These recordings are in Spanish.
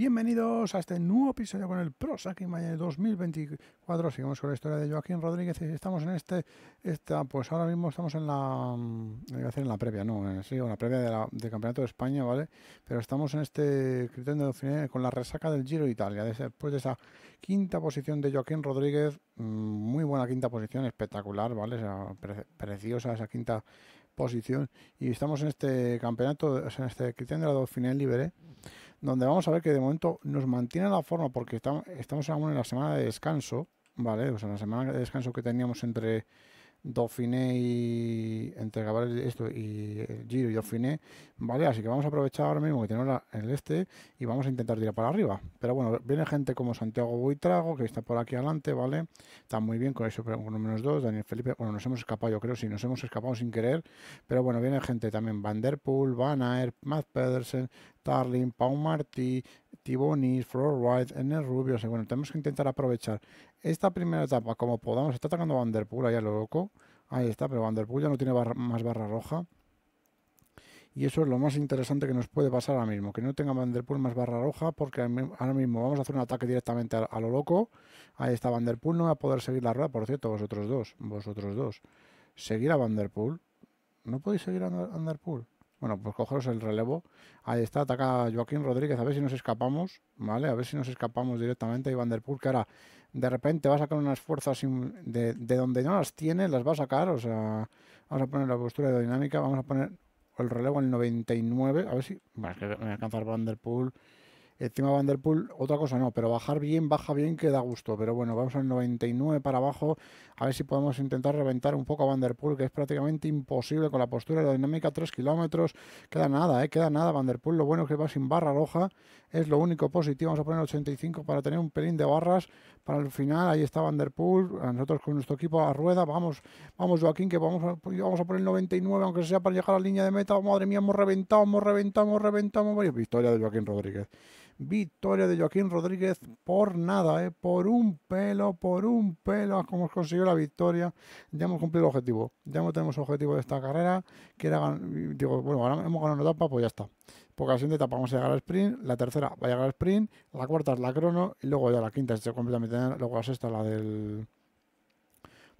Bienvenidos a este nuevo episodio con el Prosac de 2024. Seguimos con la historia de Joaquín Rodríguez y estamos en este, esta, pues ahora mismo estamos en la, mm, a decir en la previa, no, en, sí, en la previa del de Campeonato de España, ¿vale? Pero estamos en este criterio final con la resaca del Giro de Italia, después de esa quinta posición de Joaquín Rodríguez, mm, muy buena quinta posición, espectacular, ¿vale? preciosa esa quinta posición y estamos en este campeonato, en este criterio de la Dauphiné Libre donde vamos a ver que de momento nos mantiene la forma porque estamos aún en la semana de descanso, ¿vale? O sea, la semana de descanso que teníamos entre Dauphiné y entre esto y Giro y Dauphiné, ¿vale? Así que vamos a aprovechar ahora mismo que tenemos el este y vamos a intentar tirar para arriba. Pero bueno, viene gente como Santiago Buitrago, que está por aquí adelante, ¿vale? Está muy bien con eso, con menos dos, Daniel Felipe, bueno, nos hemos escapado, yo creo, si nos hemos escapado sin querer, pero bueno, viene gente también, Van Der Van Aert, Matt Pedersen, Tarling, Pau Martí, Tibonis, Flor White, Enel Rubio, o bueno, tenemos que intentar aprovechar esta primera etapa, como podamos, está atacando Vanderpool ahí a lo loco. Ahí está, pero Vanderpool ya no tiene más barra roja. Y eso es lo más interesante que nos puede pasar ahora mismo, que no tenga Vanderpool más barra roja, porque ahora mismo vamos a hacer un ataque directamente a, a lo loco. Ahí está Vanderpool, no va a poder seguir la rueda, por cierto, vosotros dos, vosotros dos. Seguir a Vanderpool. ¿No podéis seguir a Vanderpool? Bueno, pues cogeros el relevo. Ahí está, ataca Joaquín Rodríguez. A ver si nos escapamos, ¿vale? A ver si nos escapamos directamente a Vanderpool Der Poel, que ahora de repente va a sacar unas fuerzas de, donde no las tiene, las va a sacar. O sea, vamos a poner la postura aerodinámica, vamos a poner el relevo al 99. A ver si... va a alcanzar me Van Der Poel. Encima Vanderpool, otra cosa no, pero bajar bien, baja bien, queda gusto. Pero bueno, vamos al 99 para abajo, a ver si podemos intentar reventar un poco a Vanderpool, que es prácticamente imposible con la postura la dinámica 3 kilómetros, queda nada, ¿eh? queda nada Vanderpool, lo bueno es que va sin barra roja, es lo único positivo, vamos a poner 85 para tener un pelín de barras para el final, ahí está Vanderpool, a nosotros con nuestro equipo a rueda, vamos, vamos Joaquín, que vamos a, vamos a poner 99, aunque sea para llegar a la línea de meta, madre mía, hemos reventado, hemos reventado, hemos reventado, hemos reventado, victoria de Joaquín Rodríguez. Victoria de Joaquín Rodríguez por nada, ¿eh? por un pelo, por un pelo, como hemos conseguido la victoria. Ya hemos cumplido el objetivo, ya no tenemos el objetivo de esta carrera, que era, digo, bueno, ahora hemos ganado una etapa, pues ya está. Porque la siguiente etapa vamos a llegar al sprint, la tercera va a llegar al sprint, la cuarta es la crono y luego ya la quinta es completamente, luego la sexta la del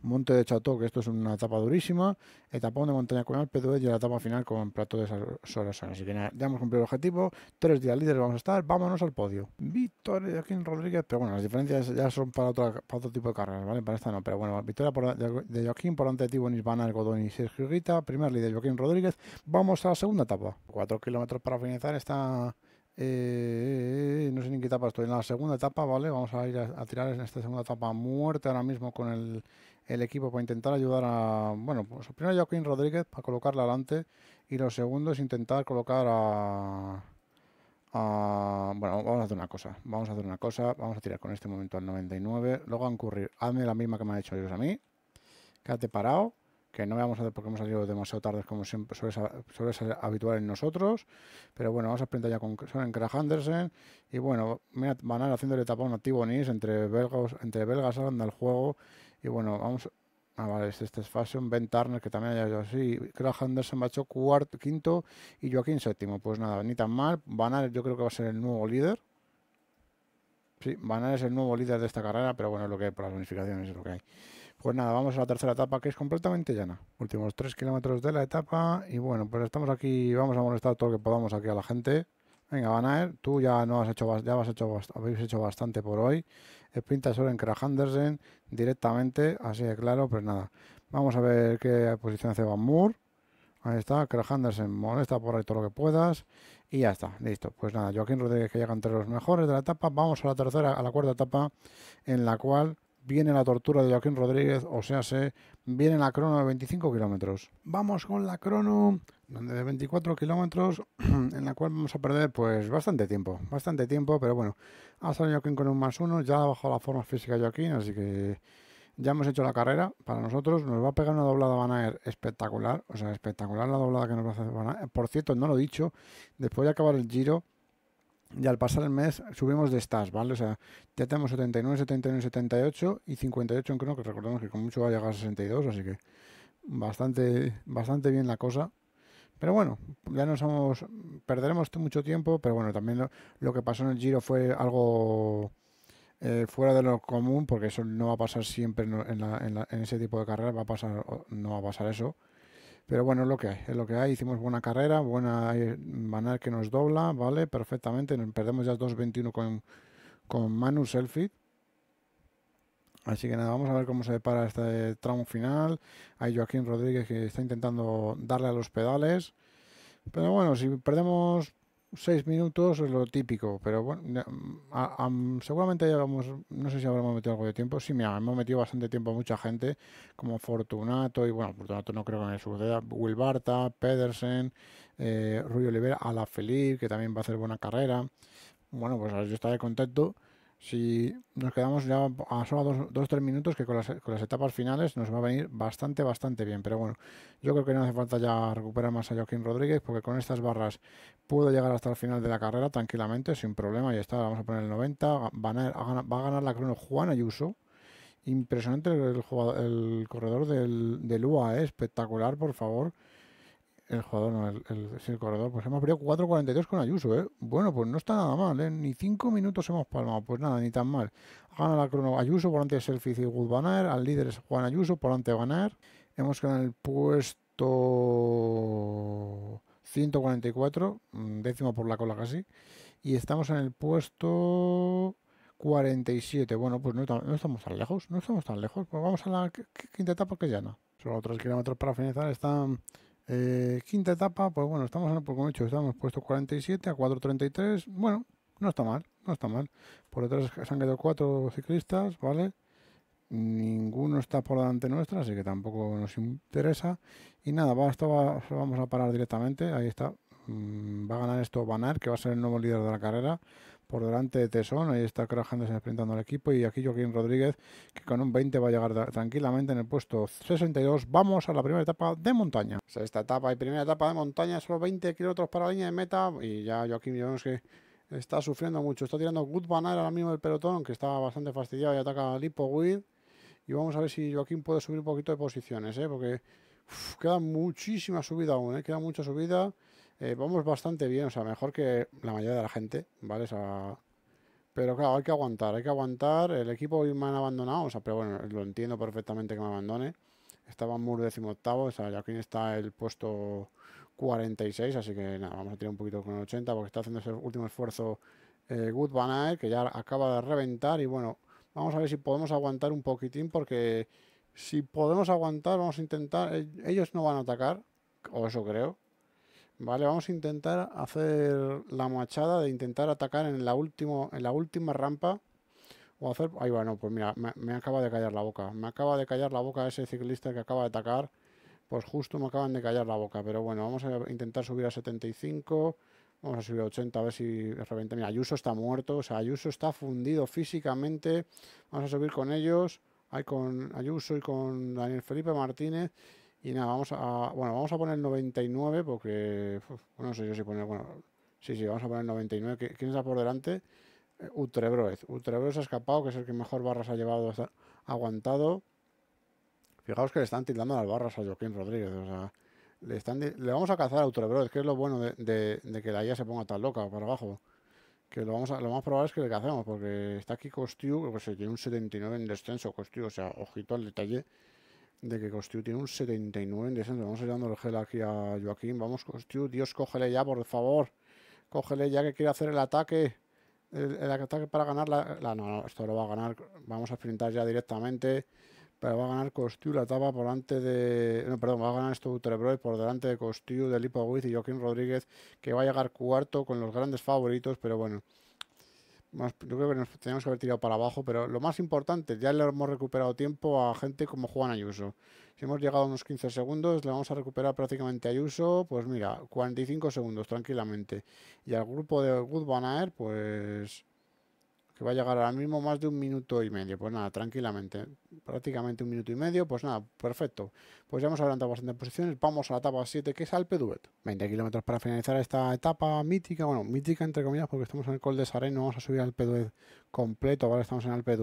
Monte de Chateau, que esto es una etapa durísima, etapón de montaña con Alpe y la etapa final con plato de Sorasana. Así que ya hemos cumplido el objetivo, tres días líderes vamos a estar, vámonos al podio. Victoria de Joaquín Rodríguez, pero bueno, las diferencias ya son para, otro tipo de carreras, ¿vale? Para esta no, pero bueno, victoria de, Joaquín por ante de Tibonis, Banal, y Sergio Guita, primer líder Joaquín Rodríguez. Vamos a la segunda etapa, cuatro kilómetros para finalizar esta eh, no sé ni qué etapa estoy. En la segunda etapa, ¿vale? Vamos a ir a, tirar en esta segunda etapa muerte ahora mismo con el, equipo para intentar ayudar a... Bueno, pues primero Joaquín Rodríguez para colocarla adelante y lo segundo es intentar colocar a... bueno, vamos a hacer una cosa. Vamos a hacer una cosa. Vamos a tirar con este momento al 99. Luego a ocurrir. hazme la misma que me han hecho ellos a mí. Quédate parado que no vamos a hacer porque hemos salido demasiado tarde como siempre suele ser, habitual en nosotros. Pero bueno, vamos a aprender ya con Soren Krah Andersen. Y bueno, mira, van a ir etapa tapón a Tibonis entre belgas, entre belgas anda el juego. Y bueno, vamos. a ah, vale, este, este, es Fashion, Ben Tarner que también haya ido así. Craig Andersen hecho cuarto, quinto y Joaquín séptimo. Pues nada, ni tan mal. ir, yo creo que va a ser el nuevo líder. Sí, ir es el nuevo líder de esta carrera, pero bueno, es lo que hay por las bonificaciones, es lo que hay. Pues nada, vamos a la tercera etapa que es completamente llana. Últimos 3 kilómetros de la etapa. Y bueno, pues estamos aquí, vamos a molestar todo lo que podamos aquí a la gente. Venga, Van Banaer, tú ya no has hecho, ya has hecho, habéis hecho bastante por hoy. pinta solo en Craig Andersen directamente, así de claro, pues nada. Vamos a ver qué posición hace Van Moor. Ahí está, Craig Andersen molesta por ahí todo lo que puedas. Y ya está, listo. Pues nada, Joaquín Rodríguez que llega entre los mejores de la etapa. Vamos a la tercera, a la cuarta etapa, en la cual viene la tortura de Joaquín Rodríguez, o sea, se viene la crono de 25 kilómetros. Vamos con la crono de 24 kilómetros, en la cual vamos a perder pues bastante tiempo, bastante tiempo, pero bueno, ha salido Joaquín con un más uno, ya ha bajado la forma física Joaquín, así que ya hemos hecho la carrera para nosotros, nos va a pegar una doblada Van Aert espectacular, o sea, espectacular la doblada que nos va a hacer Por cierto, no lo he dicho, después de acabar el giro, y al pasar el mes subimos de estas, ¿vale? O sea, ya tenemos 79, 79, 78 y 58 en crono, que recordemos que con mucho va a llegar a 62, así que bastante, bastante bien la cosa. Pero bueno, ya nos vamos, perderemos mucho tiempo, pero bueno, también lo, que pasó en el giro fue algo eh, fuera de lo común, porque eso no va a pasar siempre en, ese tipo de carreras, va a pasar, no va a pasar eso. Pero bueno, es lo que hay, lo que hay. Hicimos buena carrera, buena eh, manar que nos dobla, ¿vale? Perfectamente. Perdemos ya 2.21 con, con Manu Selfie. Así que nada, vamos a ver cómo se depara este tramo final. Hay Joaquín Rodríguez que está intentando darle a los pedales. Pero bueno, si perdemos seis minutos es lo típico, pero bueno, seguramente llevamos, no sé si habremos metido algo de tiempo. Sí, mira, hemos metido bastante tiempo a mucha gente, como Fortunato, y bueno, Fortunato no creo que me suceda, Will Pedersen, eh, Rubio Olivera, Ala Felipe, que también va a hacer buena carrera. Bueno, pues yo estaré contento. Si nos quedamos ya a solo dos, dos tres minutos, que con las, con las, etapas finales nos va a venir bastante, bastante bien. Pero bueno, yo creo que no hace falta ya recuperar más a Joaquín Rodríguez, porque con estas barras puedo llegar hasta el final de la carrera tranquilamente, sin problema. y está, vamos a poner el 90. a, va a ganar la crono Juan Ayuso. Impresionante el, el corredor del, del UAE, ¿eh? espectacular, por favor el jugador, no, el, el, corredor, pues hemos perdido 4.42 con Ayuso, ¿eh? Bueno, pues no está nada mal, ¿eh? Ni 5 minutos hemos palmado, pues nada, ni tan mal. Gana la crono Ayuso, por ante Selfie y Good al líder es Juan Ayuso, por ante ganar Hemos quedado en el puesto 144, mm, décimo por la cola casi, y estamos en el puesto 47. Bueno, pues no, estamos tan lejos, no estamos tan lejos. Pues vamos a la quinta etapa que ya no. Solo otros kilómetros para finalizar, están... Eh, quinta etapa, pues bueno, estamos por pues, como he estamos puesto 47 a 4.33. Bueno, no está mal, no está mal. Por detrás se han quedado cuatro ciclistas, ¿vale? Ninguno está por delante nuestra, así que tampoco nos interesa. Y nada, vamos a parar directamente. Ahí está. Mm, va a ganar esto Banar, que va a ser el nuevo líder de la carrera por delante de Tesón. Ahí está Craig enfrentando al equipo. Y aquí Joaquín Rodríguez, que con un 20 va a llegar tranquilamente en el puesto 62. Vamos a la primera etapa de montaña. esta etapa y primera etapa de montaña, solo 20 kilómetros para la línea de meta. Y ya Joaquín vemos que está sufriendo mucho. Está tirando Good Banner ahora mismo del pelotón, que está bastante fastidiado y ataca a Lipo Y vamos a ver si Joaquín puede subir un poquito de posiciones, ¿eh? porque queda muchísima subida aún, ¿eh? queda mucha subida. Eh, vamos bastante bien, o sea, mejor que la mayoría de la gente, ¿vale? O sea, pero claro, hay que aguantar, hay que aguantar. El equipo hoy me han abandonado, o sea, pero bueno, lo entiendo perfectamente que me abandone. Estaba muy decimoctavo, o sea, aquí está el puesto 46, así que nada, vamos a tirar un poquito con el 80 porque está haciendo ese último esfuerzo eh, Good Van que ya acaba de reventar y bueno, vamos a ver si podemos aguantar un poquitín porque si podemos aguantar, vamos a intentar, eh, ellos no van a atacar, o eso creo, Vale, vamos a intentar hacer la machada de intentar atacar en la, último, en la última rampa. O hacer... Ahí va, no, pues mira, me, acaba de callar la boca. Me acaba de callar la boca ese ciclista que acaba de atacar. Pues justo me acaban de callar la boca. Pero bueno, vamos a intentar subir a 75. Vamos a subir a 80 a ver si repente... Mira, Ayuso está muerto. O sea, Ayuso está fundido físicamente. Vamos a subir con ellos. Hay con Ayuso y con Daniel Felipe Martínez. Y nada, vamos a. Bueno, vamos a poner 99 porque. no sé yo si poner. Bueno, sí, sí, vamos a poner 99. ¿Quién está por delante? Eh, Utrebroez. Utrebroez ha escapado, que es el que mejor barras ha llevado, ha aguantado. Fijaos que le están tildando las barras a Joaquín Rodríguez. O sea, le, están, le vamos a cazar a Utrebroez, que es lo bueno de, que la IA se ponga tan loca para abajo. Que lo, vamos a, lo más probable es que le cazemos, porque está aquí Costiu, que pues, tiene un 79 en descenso, Costiu. O sea, ojito al detalle de que Costiu tiene un 79 en descenso. Vamos a ir dando el gel aquí a Joaquín. Vamos, Costiu, Dios, cógele ya, por favor. Cógele ya que quiere hacer el ataque. El, ataque para ganar la, No, no, esto lo va a ganar. Vamos a enfrentar ya directamente. Pero va a ganar Costiu la tapa por delante de... No, perdón, va a ganar esto Utrebroy por delante de Costiu, de Lipowiz y Joaquín Rodríguez, que va a llegar cuarto con los grandes favoritos, pero bueno yo creo que nos teníamos que haber tirado para abajo, pero lo más importante, ya le hemos recuperado tiempo a gente como Juan Ayuso. Si hemos llegado a unos 15 segundos, le vamos a recuperar prácticamente a Ayuso, pues mira, 45 segundos tranquilamente. Y al grupo de Good Banner, pues que va a llegar ahora mismo más de un minuto y medio. Pues nada, tranquilamente, prácticamente un minuto y medio, pues nada, perfecto. Pues ya hemos adelantado bastante posiciones, vamos a la etapa 7 que es Alpe 20 kilómetros para finalizar esta etapa mítica, bueno, mítica entre comillas porque estamos en el Col de Sarén, no vamos a subir al Alpe completo, ahora Estamos en Alpe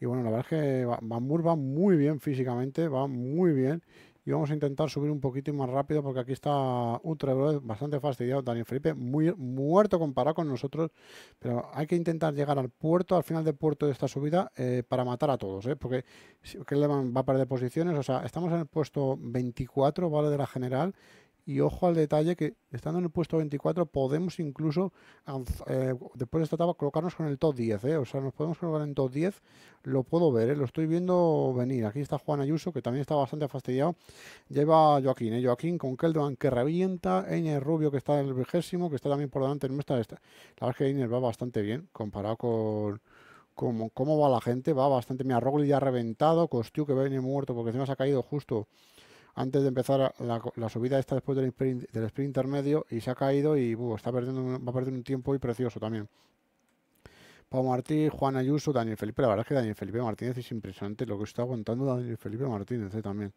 y bueno, la verdad es que Bambur va muy bien físicamente, va muy bien y vamos a intentar subir un poquito más rápido porque aquí está Ultra bastante fastidiado, Daniel Felipe, muy muerto comparado con nosotros, pero hay que intentar llegar al puerto, al final del puerto de esta subida, eh, para matar a todos, ¿eh? porque le va a perder posiciones, o sea, estamos en el puesto 24, ¿vale? De la general y ojo al detalle que estando en el puesto 24 podemos incluso, eh, después de esta etapa, colocarnos con el top 10. Eh, o sea, nos podemos colocar en top 10. Lo puedo ver, ¿eh? lo estoy viendo venir. Aquí está Juan Ayuso, que también está bastante fastidiado. Lleva Joaquín, ¿eh? Joaquín con Keldogan que revienta. Einer Rubio, que está en el vigésimo, que está también por delante nuestra. Esta. La verdad es que Einer va bastante bien comparado con... Cómo, cómo va la gente, va bastante. bien. Rogli ya ha reventado, Costiu que viene muerto porque encima se ha caído justo antes de empezar la, subida esta después del sprint, intermedio y se ha caído y está perdiendo va a perder un tiempo y precioso también. Pau Martí, Juan Ayuso, Daniel Felipe. La verdad es que Daniel Felipe Martínez es impresionante lo que está aguantando Daniel Felipe Martínez eh, también.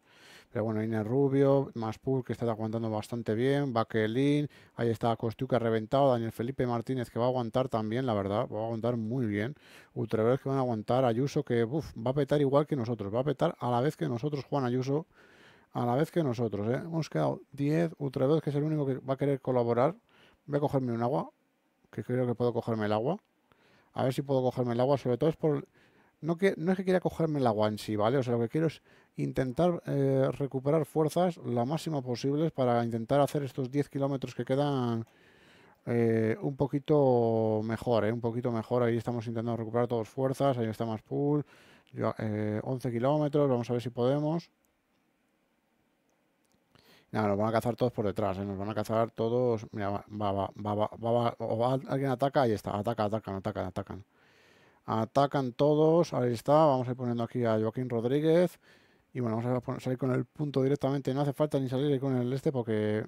Pero bueno, Inés Rubio, Maspur que está aguantando bastante bien, Baquelin, ahí está Costiu que ha reventado, Daniel Felipe Martínez que va a aguantar también, la verdad, va a aguantar muy bien. vez que van a aguantar, Ayuso que va a petar igual que nosotros, va a petar a la vez que nosotros Juan Ayuso a la vez que nosotros. ¿eh? Hemos quedado 10, vez que es el único que va a querer colaborar. Voy a cogerme un agua, que creo que puedo cogerme el agua. A ver si puedo cogerme el agua, sobre todo es por... No, que, no es que quiera cogerme el agua en sí, ¿vale? O sea, lo que quiero es intentar eh, recuperar fuerzas la máxima posible para intentar hacer estos 10 kilómetros que quedan eh, un poquito mejor, ¿eh? Un poquito mejor. Ahí estamos intentando recuperar todas fuerzas, ahí está más pool. 11 kilómetros, vamos a ver si podemos no nos van a cazar todos por detrás, ¿eh? nos van a cazar todos. Mira, va, va, va, va, va, alguien ataca, ahí está, ataca, atacan, atacan, atacan. Atacan todos, ahí está, vamos a ir poniendo aquí a Joaquín Rodríguez. Y bueno, vamos a salir con el punto directamente, no hace falta ni salir con el este porque...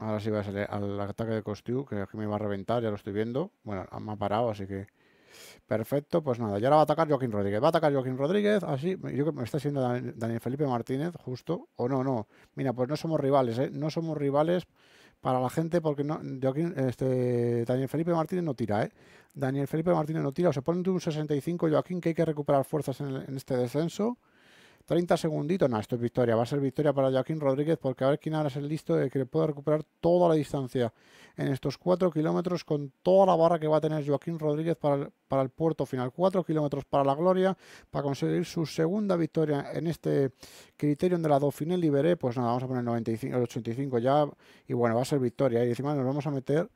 Ahora sí va a salir al ataque de Costiu, que me va a reventar, ya lo estoy viendo. Bueno, me ha parado, así que... Perfecto, pues nada, y ahora va a atacar Joaquín Rodríguez. Va a atacar Joaquín Rodríguez, así. Yo que me está siendo Daniel Felipe Martínez, justo. O no, no. Mira, pues no somos rivales, ¿eh? No somos rivales para la gente porque no, Joaquín, este, Daniel Felipe Martínez no tira, ¿eh? Daniel Felipe Martínez no tira. O se pone un 65 Joaquín que hay que recuperar fuerzas en este descenso. 30 segunditos. Nada, esto es victoria. Va a ser victoria para Joaquín Rodríguez porque a ver quién ahora es el listo de que le pueda recuperar toda la distancia en estos 4 kilómetros con toda la barra que va a tener Joaquín Rodríguez para el, para el puerto final. 4 kilómetros para la gloria para conseguir su segunda victoria en este criterio de la Dauphiné Liberé. Pues nada, vamos a poner 95, el 85 ya y bueno, va a ser victoria. Y encima nos vamos a meter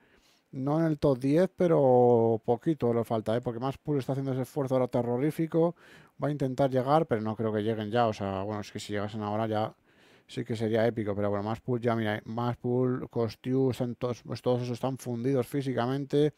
no en el top 10, pero poquito lo falta, ¿eh? porque más puro está haciendo ese esfuerzo ahora terrorífico va a intentar llegar, pero no creo que lleguen ya. O sea, bueno, es que si llegasen ahora ya sí que sería épico. Pero bueno, Maspool ya, mira, Maspool, Costiu, están todos, pues todos esos están fundidos físicamente.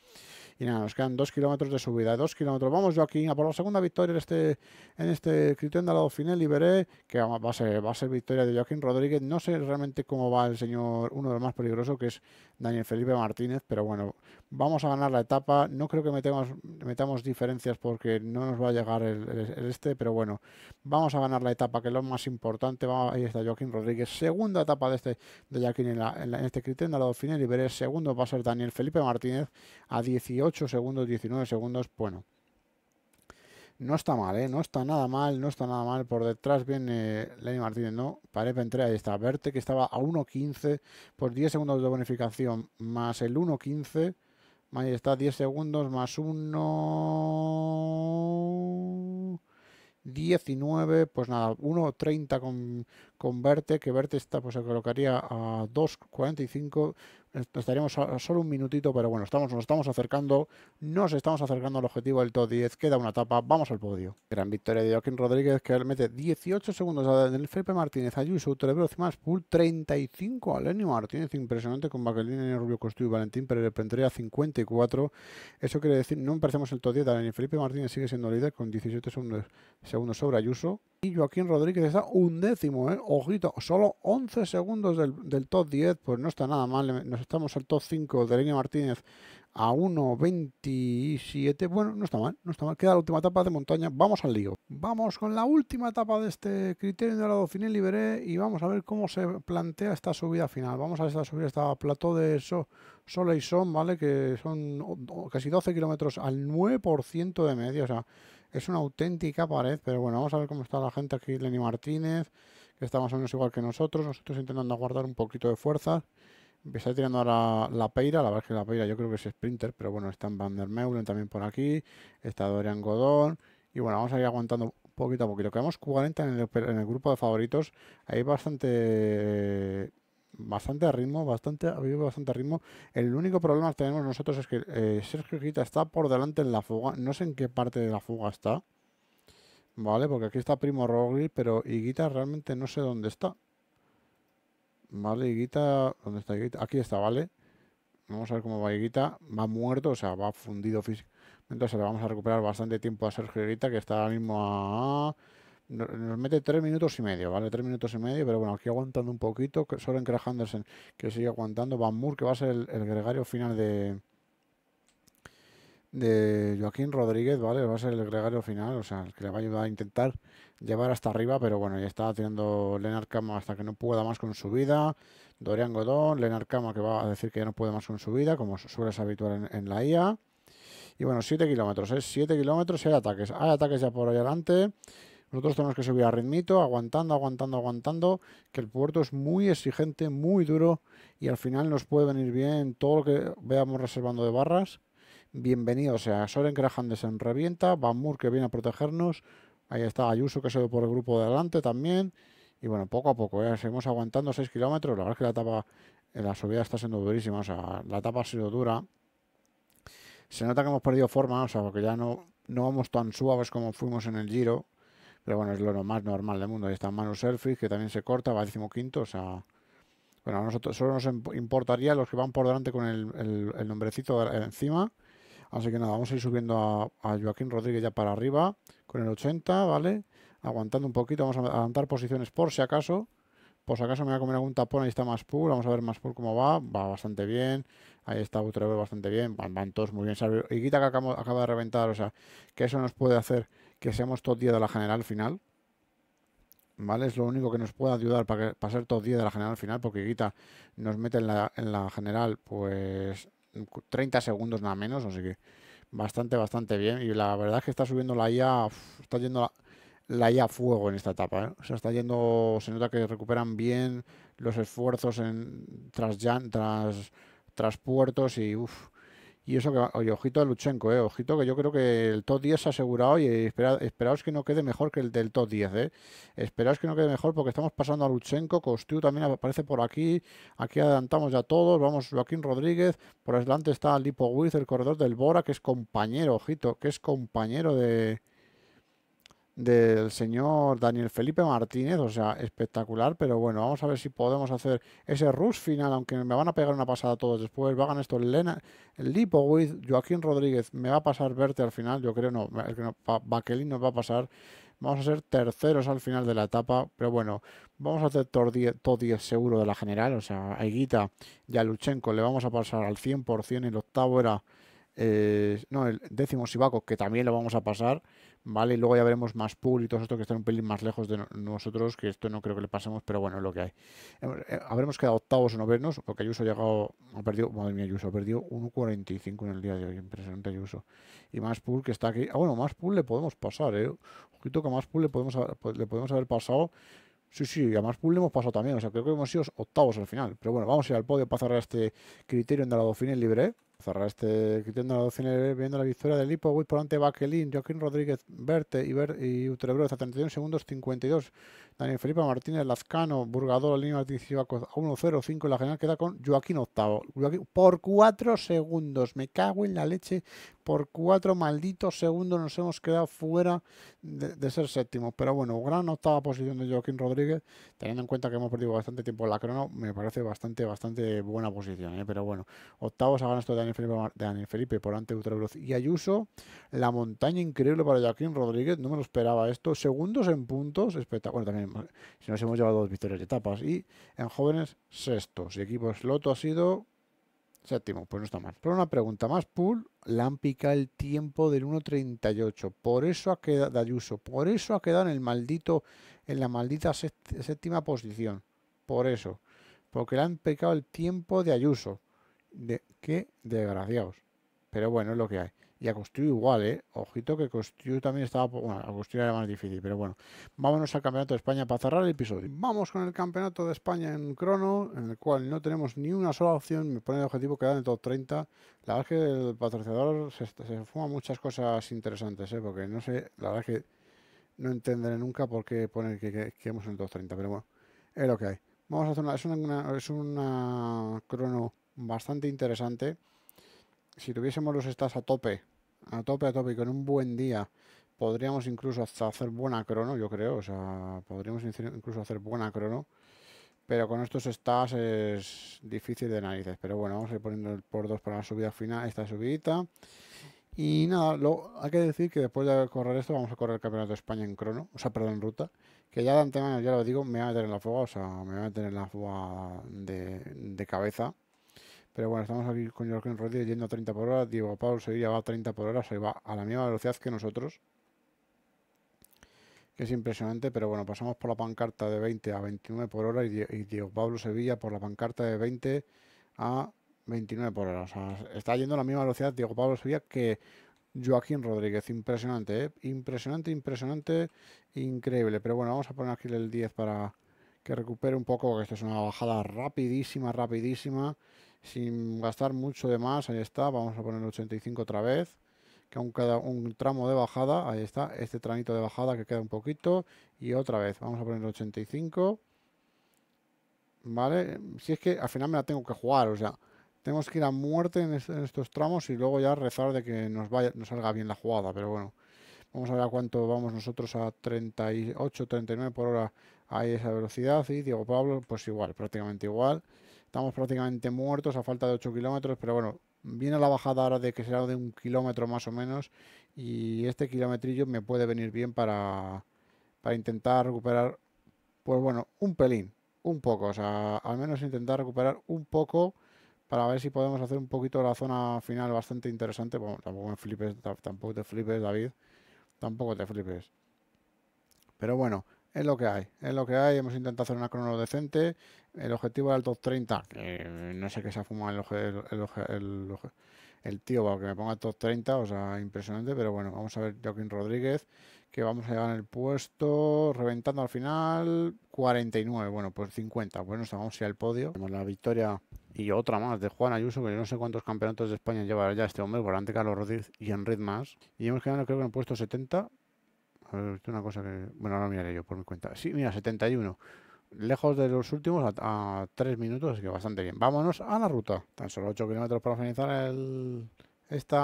Y nada, nos quedan dos kilómetros de subida, dos kilómetros. Vamos Joaquín a por la segunda victoria en este, en este de la Final Liberé, que va a, va a ser victoria de Joaquín Rodríguez. No sé realmente cómo va el señor, uno de los más peligrosos, que es Daniel Felipe Martínez, pero bueno, Vamos a ganar la etapa. No creo que metemos, metamos diferencias porque no nos va a llegar el, este, pero bueno, vamos a ganar la etapa, que es lo más importante. ahí está Joaquín Rodríguez. Segunda etapa de este de Joaquín en, la, en, la, este lado final y la el Segundo va a ser Daniel Felipe Martínez a 18 segundos, 19 segundos. Bueno, no está mal, ¿eh? no está nada mal, no está nada mal. Por detrás viene Lenny Martínez, ¿no? que entre ahí está. Verte que estaba a 1.15 por 10 segundos de bonificación más el 1.15 Ahí está, 10 segundos más 1. 19, pues nada, 1.30 con, con Verte, que Verte está, pues se colocaría a 2.45, estaríamos a, solo un minutito, pero bueno, estamos, nos estamos acercando, nos estamos acercando al objetivo del top 10, queda una etapa, vamos al podio. Gran victoria de Joaquín Rodríguez, que mete 18 segundos a Daniel Felipe Martínez, Ayuso, Telebroz, más Pool, 35 Alenio Martínez, impresionante, con y Rubio Costú y Valentín Pérez, a 54, eso quiere decir, no empecemos el top 10, Daniel Felipe Martínez sigue siendo líder con 17 segundos, segundos sobre Ayuso, y Joaquín Rodríguez está un décimo, ¿eh? Ojito, solo 11 segundos del, top 10, pues no está nada mal. Eh, nos estamos al top 5 de Leña Martínez a 1.27. Bueno, no está mal, no está mal. Queda la última etapa de montaña. Vamos al lío. Vamos con la última etapa de este criterio de la Dauphiné Liberé y vamos a ver cómo se plantea esta subida final. Vamos a esta subida, esta plató de so, y Son, ¿vale? Que son casi 12 kilómetros al 9% de media. O sea, es una auténtica pared, pero bueno, vamos a ver cómo está la gente aquí. Lenny Martínez, que está más o menos igual que nosotros. Nosotros intentando aguardar un poquito de fuerza. Empezar tirando ahora la Peira, la verdad es que la Peira yo creo que es Sprinter, pero bueno, en Van der Meulen también por aquí, está Dorian Godón, y bueno, vamos a ir aguantando poquito a poquito. Quedamos 40 en el grupo de favoritos, hay bastante bastante ritmo, bastante, ha bastante ritmo. El único problema que tenemos nosotros es que eh, Sergio Guita está por delante en la fuga. No sé en qué parte de la fuga está. Vale, porque aquí está Primo Roglic, pero Higuita realmente no sé dónde está. Vale, Higuita, ¿dónde está Higuita? Aquí está, vale. Vamos a ver cómo va Higuita. Va muerto, o sea, va fundido físicamente. Entonces le vamos a recuperar bastante tiempo a Sergio Higuita, que está ahora mismo a nos mete tres minutos y medio, ¿vale? Tres minutos y medio, pero bueno, aquí aguantando un poquito, solo en Craig que sigue aguantando, Van Moor que va a ser el, gregario final de de Joaquín Rodríguez, ¿vale? Va a ser el gregario final, o sea, el que le va a ayudar a intentar llevar hasta arriba, pero bueno, ya está tirando Lenar Kama hasta que no pueda más con su vida, Dorian Godón, Lenar Kama que va a decir que ya no puede más con su vida, como suele ser habitual en, la IA, y bueno, 7 kilómetros, es ¿eh? 7 kilómetros y hay ataques, hay ataques ya por ahí adelante, nosotros tenemos que subir a ritmito, aguantando, aguantando, aguantando, que el puerto es muy exigente, muy duro y al final nos puede venir bien todo lo que veamos reservando de barras. Bienvenido o sea Soren Krajandes en revienta, Bamur que viene a protegernos, ahí está Ayuso que se ve por el grupo de adelante también. Y bueno, poco a poco, ¿eh? seguimos aguantando 6 kilómetros. La verdad es que la etapa, eh, la subida está siendo durísima, o sea, la etapa ha sido dura. Se nota que hemos perdido forma, o sea, porque ya no, no vamos tan suaves como fuimos en el giro. Pero bueno, es lo más normal del mundo. Ahí está Manu Selfie, que también se corta, va decimoquinto. O sea, bueno, a nosotros solo nos importaría los que van por delante con el, nombrecito encima. Así que nada, vamos a ir subiendo a, Joaquín Rodríguez ya para arriba con el 80, ¿vale? Aguantando un poquito, vamos a adelantar posiciones por si acaso. Por si acaso me voy a comer algún tapón, ahí está más pura vamos a ver más pool cómo va, va bastante bien, ahí está Butrebe bastante bien, van, todos muy bien, y quita que acaba, acaba de reventar, o sea, que eso nos puede hacer que seamos todos 10 de la general final. ¿Vale? Es lo único que nos puede ayudar para, pasar para ser top de la general final, porque Guita nos mete en la, en la general pues 30 segundos nada menos, así que bastante, bastante bien. Y la verdad es que está subiendo la IA, está yendo la, IA a fuego en esta etapa. ¿eh? O sea, está yendo, se nota que recuperan bien los esfuerzos en, tras, tras, tras puertos y y eso que oye, ojito de Luchenko, eh, ojito que yo creo que el top 10 se ha asegurado y espera, esperaos que no quede mejor que el del top 10, eh. Esperaos que no quede mejor porque estamos pasando a Luchenko, Costiu también aparece por aquí, aquí adelantamos ya todos, vamos Joaquín Rodríguez, por adelante está Lipo Wiz, el corredor del Bora, que es compañero, ojito, que es compañero de, del señor Daniel Felipe Martínez, o sea, espectacular, pero bueno, vamos a ver si podemos hacer ese rush final, aunque me van a pegar una pasada todos después, vagan esto, Lena, Lipowitz, Joaquín Rodríguez, me va a pasar Verte al final, yo creo, no, nos va a pasar, vamos a ser terceros al final de la etapa, pero bueno, vamos a hacer Todo 10, seguro de la general, o sea, a Higuita y a Luchenko le vamos a pasar al 100%, el octavo era... Eh, no, el décimo Sivaco, que también lo vamos a pasar. ¿vale? Y luego ya veremos más pool y todo esto que están un pelín más lejos de nosotros, que esto no creo que le pasemos, pero bueno, es lo que hay. Eh, eh, habremos quedado octavos o novenos, porque Ayuso ha llegado, ha perdido, madre mía, Ayuso, ha perdido 1.45 en el día de hoy, impresionante Ayuso. Y más pool que está aquí, ah, bueno, más pool le podemos pasar, ¿eh? Ojito que a más pool le podemos, pues, le podemos haber pasado. Sí, sí, a más pool le hemos pasado también, o sea, creo que hemos sido octavos al final. Pero bueno, vamos a ir al podio para cerrar este criterio en la Fine libre. Cerrar este la viendo la victoria del Lipo, por ante Baquelin, Joaquín Rodríguez Verte y, y Utrebro hasta 31 segundos 52. Daniel Felipe Martínez Lazcano, Burgador, línea Martínez a 1-0-5 la general queda con Joaquín octavo. por 4 segundos, me cago en la leche, por 4 malditos segundos nos hemos quedado fuera de, ser séptimo. Pero bueno, gran octava posición de Joaquín Rodríguez, teniendo en cuenta que hemos perdido bastante tiempo en la crono, me parece bastante, bastante buena posición. ¿eh? Pero bueno, octavos ha ganado esto Daniel Daniel Felipe, Felipe por ante Veloz y Ayuso. La montaña increíble para Joaquín Rodríguez, no me lo esperaba esto. Segundos en puntos, espectacular. Bueno, también si nos hemos llevado dos victorias de etapas. Y en jóvenes, sextos. Y equipo Loto ha sido Séptimo, pues no está mal. Pero una pregunta más, Pool, picado el tiempo del 1.38. Por eso ha quedado, de Ayuso, por eso ha quedado en el maldito, en la maldita séptima posición. Por eso. Porque le han pecado el tiempo de Ayuso de qué desgraciados. Pero bueno, es lo que hay. Y a igual, ¿eh? Ojito que Costiú también estaba... Bueno, a cuestión era más difícil, pero bueno. Vámonos al Campeonato de España para cerrar el episodio. Vamos con el Campeonato de España en crono, en el cual no tenemos ni una sola opción. Me pone el objetivo quedar en el top La verdad es que el patrocinador se, se fuma muchas cosas interesantes, ¿eh? Porque no sé, la verdad que no entenderé nunca por qué poner que, quedamos en el top pero bueno, es lo que hay. Vamos a hacer una... Es una es una crono bastante interesante. Si tuviésemos los stats a tope, a tope, a tope y con un buen día, podríamos incluso hacer buena crono, yo creo. O sea, podríamos incluso hacer buena crono. Pero con estos stats es difícil de narices. Pero bueno, vamos a ir poniendo el por dos para la subida final, esta subidita. Y nada, lo, hay que decir que después de correr esto vamos a correr el Campeonato de España en crono, o sea, perdón, en ruta, que ya de antemano, ya lo digo, me va a meter en la fuga, o sea, me va a meter en la fuga de cabeza. Pero bueno, estamos aquí con Joaquín Rodríguez yendo a 30 por hora. Diego Pablo Sevilla va a 30 por hora, se va a la misma velocidad que nosotros. Que es impresionante, pero bueno, pasamos por la pancarta de 20 a 29 por hora y, Diego Pablo Sevilla por la pancarta de 20 a 29 por hora. O sea, está yendo a la misma velocidad Diego Pablo Sevilla que Joaquín Rodríguez. Impresionante, ¿eh? Impresionante, impresionante, increíble. Pero bueno, vamos a poner aquí el 10 para que recupere un poco, que esto es una bajada rapidísima, rapidísima sin gastar mucho de más, ahí está, vamos a poner 85 otra vez, que aún queda un tramo de bajada, ahí está, este tranito de bajada que queda un poquito, y otra vez, vamos a poner 85, ¿vale? Si es que al final me la tengo que jugar, o sea, tenemos que ir a muerte en, estos tramos y luego ya rezar de que nos, vaya, nos salga bien la jugada, pero bueno. Vamos a ver a cuánto vamos nosotros a 38, 39 por hora a esa velocidad. Y Diego Pablo, pues igual, prácticamente igual. Estamos prácticamente muertos a falta de 8 kilómetros, pero bueno, viene la bajada ahora de que será de un kilómetro más o menos y este kilometrillo me puede venir bien para, para intentar recuperar, pues bueno, un pelín, un poco, o sea, al menos intentar recuperar un poco para ver si podemos hacer un poquito la zona final bastante interesante. tampoco me flipes, tampoco te flipes, David, tampoco te flipes. Pero bueno, es lo que hay, es lo que hay, hemos intentado hacer una crono decente, el objetivo era el top Que no sé qué se ha fumado el, el, tío para que me ponga el 30, O sea, impresionante. Pero bueno, vamos a ver Joaquín Rodríguez. Que vamos a llevar en el puesto. Reventando al final. 49. Bueno, pues 50. Bueno, estamos vamos a al podio. Tenemos la victoria y otra más de Juan Ayuso, que yo no sé cuántos campeonatos de España lleva ya este hombre, volante Carlos Rodríguez y Enrique más. Y hemos quedado, creo que en el puesto 70. A ver, una cosa que. Bueno, ahora miraré yo por mi cuenta. Sí, mira, 71 lejos de los últimos a, tres 3 minutos, así que bastante bien. Vámonos a la ruta. Tan solo 8 kilómetros para finalizar el, mm, este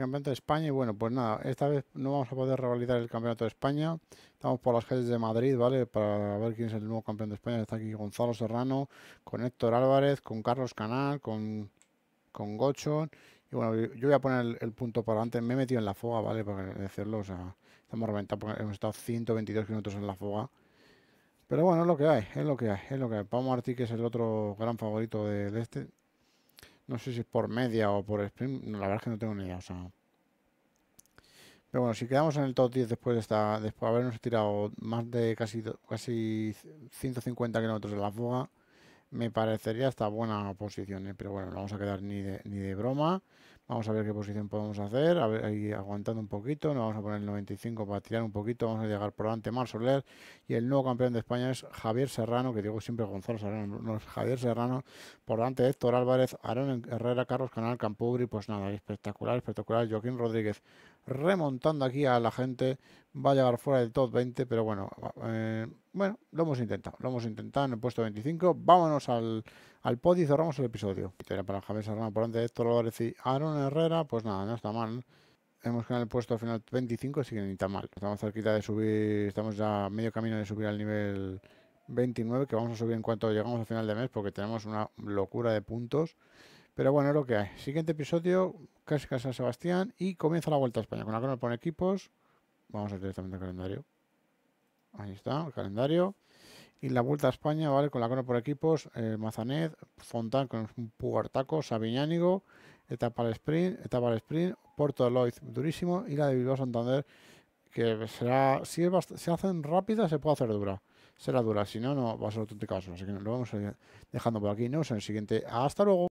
campeonato de España. Y bueno, pues nada, esta vez no vamos a poder revalidar el campeonato de España. Estamos por las calles de Madrid, ¿vale? Para ver quién es el nuevo campeón de España. Está aquí Gonzalo Serrano, con Héctor Álvarez, con Carlos Canal, con, con Gochon. Y bueno, yo voy a poner el, punto para antes. Me he metido en la foga, ¿vale? Para decirlo, o sea, estamos reventados porque hemos estado 122 kilómetros en la foga. Pero bueno, es lo que hay, es lo que hay, es lo que hay. Pau Martí, que es el otro gran favorito del de este. No sé si es por media o por sprint, la verdad es que no tengo ni idea, Pero bueno, si quedamos en el top 10 después de esta, después de habernos tirado más de casi, casi 150 kilómetros de la fuga, me parecería hasta buena posición, ¿eh? pero bueno, no vamos a quedar ni ni de broma. Vamos a ver qué posición podemos hacer. ahí aguantando un poquito. Nos vamos a poner el 95 para tirar un poquito. Vamos a llegar por delante Mar Soler. Y el nuevo campeón de España es Javier Serrano, que digo siempre Gonzalo Serrano, no Javier Serrano. Por delante Héctor Álvarez, Aaron Herrera, Carlos Canal, Campubri. Pues nada, espectacular, espectacular. Joaquín Rodríguez remontando aquí a la gente. Va a llegar fuera del top 20, pero bueno, eh, bueno, lo hemos intentado. Lo hemos intentado en el puesto 25. Vámonos al, al pod y cerramos el episodio. para Javier Serrano por antes de Héctor a y Aaron Herrera. Pues nada, no está mal. Hemos quedado en el puesto final 25, así que ni tan mal. Estamos cerquita de subir, estamos ya medio camino de subir al nivel 29, que vamos a subir en cuanto llegamos al final de mes, porque tenemos una locura de puntos. Pero bueno, es lo que hay. Siguiente episodio, casi San Sebastián y comienza la Vuelta a España. Con la corona por equipos. Vamos a ir directamente al calendario. Ahí está, el calendario. Y la Vuelta a España, ¿vale? Con la corona por equipos, eh, Mazanet, Fontán con un Puertaco, Sabiñánigo, etapa al sprint, etapa al sprint, Puerto de Lloyd, durísimo, y la de Bilbao Santander, que será, si se hacen rápida, se puede hacer dura. Será dura, si no, no va a ser caso. Así que lo vamos a dejando por aquí. Nos vemos en el siguiente. Hasta luego.